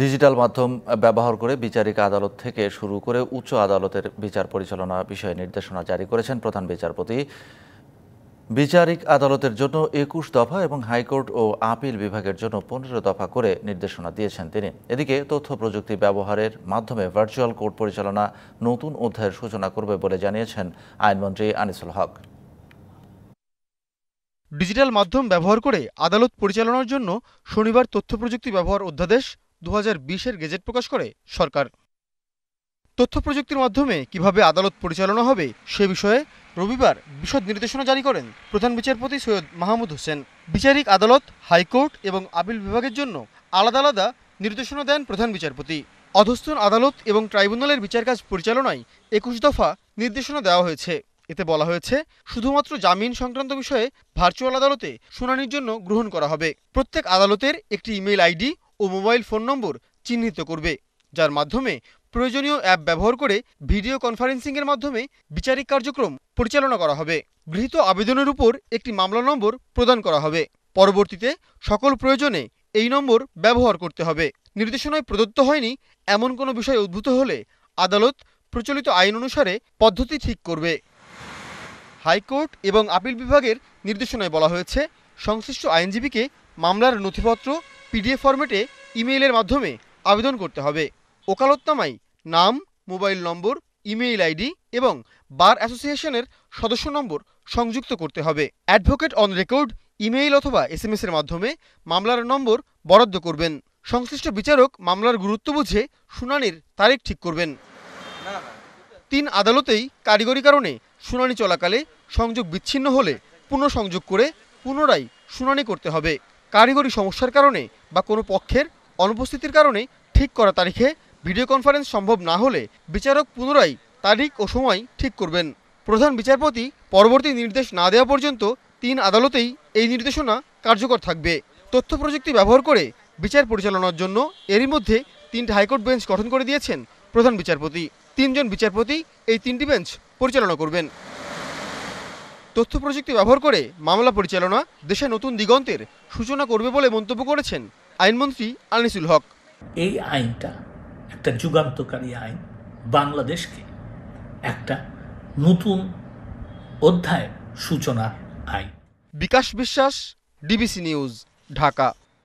digital মাধ্যম ব্যবহার করে বিচারিক আদালত থেকে শুরু করে উচ্চ আদালতের বিচার পরিচালনা বিষয়ে নির্দেশনা জারি করেছেন প্রধান বিচারপতি বিচারিক আদালতের জন্য একুশ দফা এবং হাইকোর্ট ও আপিল বিভাগের জন্য পনেরো দফা করে নির্দেশনা দিয়েছেন তিনি এদিকে তথ্য প্রযুক্তি ব্যবহারের মাধ্যমে ভার্চুয়াল কোর্ট পরিচালনা নতুন অধ্যায়ের সূচনা করবে বলে জানিয়েছেন আইনমন্ত্রী আনিসুল হক ডিজিটাল মাধ্যম ব্যবহার করে আদালত পরিচালনার জন্য শনিবার তথ্য প্রযুক্তি ব্যবহার অধ্যাদেশ দু হাজার গেজেট প্রকাশ করে সরকার তথ্য প্রযুক্তির মাধ্যমে কিভাবে আদালত পরিচালনা হবে সে বিষয়ে রবিবার বিশদ নির্দেশনা জারি করেন প্রধান বিচারপতি সৈয়দ মাহমুদ হোসেন বিচারিক আদালত হাইকোর্ট এবং আপিল বিভাগের জন্য আলাদা আলাদা নির্দেশনা দেন প্রধান বিচারপতি অধস্থন আদালত এবং ট্রাইব্যুনালের বিচার কাজ পরিচালনায় একুশ দফা নির্দেশনা দেওয়া হয়েছে এতে বলা হয়েছে শুধুমাত্র জামিন সংক্রান্ত বিষয়ে ভার্চুয়াল আদালতে শুনানির জন্য গ্রহণ করা হবে প্রত্যেক আদালতের একটি ইমেল আইডি ও মোবাইল ফোন নম্বর চিহ্নিত করবে যার মাধ্যমে প্রয়োজনীয় অ্যাপ ব্যবহার করে ভিডিও কনফারেন্সিংয়ের মাধ্যমে বিচারিক কার্যক্রম পরিচালনা করা হবে গৃহীত আবেদনের উপর একটি মামলা নম্বর প্রদান করা হবে পরবর্তীতে সকল প্রয়োজনে এই নম্বর ব্যবহার করতে হবে নির্দেশনায় প্রদত্ত হয়নি এমন কোনো বিষয় উদ্ভূত হলে আদালত প্রচলিত আইন অনুসারে পদ্ধতি ঠিক করবে হাইকোর্ট এবং আপিল বিভাগের নির্দেশনায় বলা হয়েছে সংশ্লিষ্ট আইনজীবীকে মামলার নথিপত্র পিডিএফ ফরম্যাটে ইমেইলের মাধ্যমে আবেদন করতে হবে ওকালতনামায় নাম মোবাইল নম্বর ইমেইল আইডি এবং বার অ্যাসোসিয়েশনের সদস্য নম্বর সংযুক্ত করতে হবে অ্যাডভোকেট অন রেকর্ড ইমেইল অথবা এস এম এর মাধ্যমে মামলার নম্বর বরাদ্দ করবেন সংশ্লিষ্ট বিচারক মামলার গুরুত্ব বুঝে শুনানির তারিখ ঠিক করবেন তিন আদালতেই কারিগরি কারণে শুনানি চলাকালে সংযোগ বিচ্ছিন্ন হলে পুনঃসংযোগ করে পুনরায় শুনানি করতে হবে কারিগরি সমস্যার কারণে বা কোনো পক্ষের অনুপস্থিতির কারণে ঠিক করা তারিখে ভিডিও কনফারেন্স সম্ভব না হলে বিচারক পুনরায় তারিখ ও সময় ঠিক করবেন প্রধান বিচারপতি পরবর্তী নির্দেশ না দেওয়া পর্যন্ত তিন আদালতেই এই নির্দেশনা কার্যকর থাকবে তথ্য প্রযুক্তি ব্যবহার করে বিচার পরিচালনার জন্য এরই মধ্যে তিনটি হাইকোর্ট বেঞ্চ গঠন করে দিয়েছেন প্রধান বিচারপতি তিনজন বিচারপতি এই তিনটি বেঞ্চ পরিচালনা করবেন তথ্য প্রযুক্তি ব্যবহার করে মামলা পরিচালনা দেশে নতুন দিগন্তের সূচনা করবে বলে মন্তব্য করেছেন আইনমন্ত্রী আনিসুল হক এই আইনটা একটা যুগান্তকারী আইন বাংলাদেশকে একটা নতুন অধ্যায় সূচনার আইন বিকাশ বিশ্বাস ডিবিসি নিউজ ঢাকা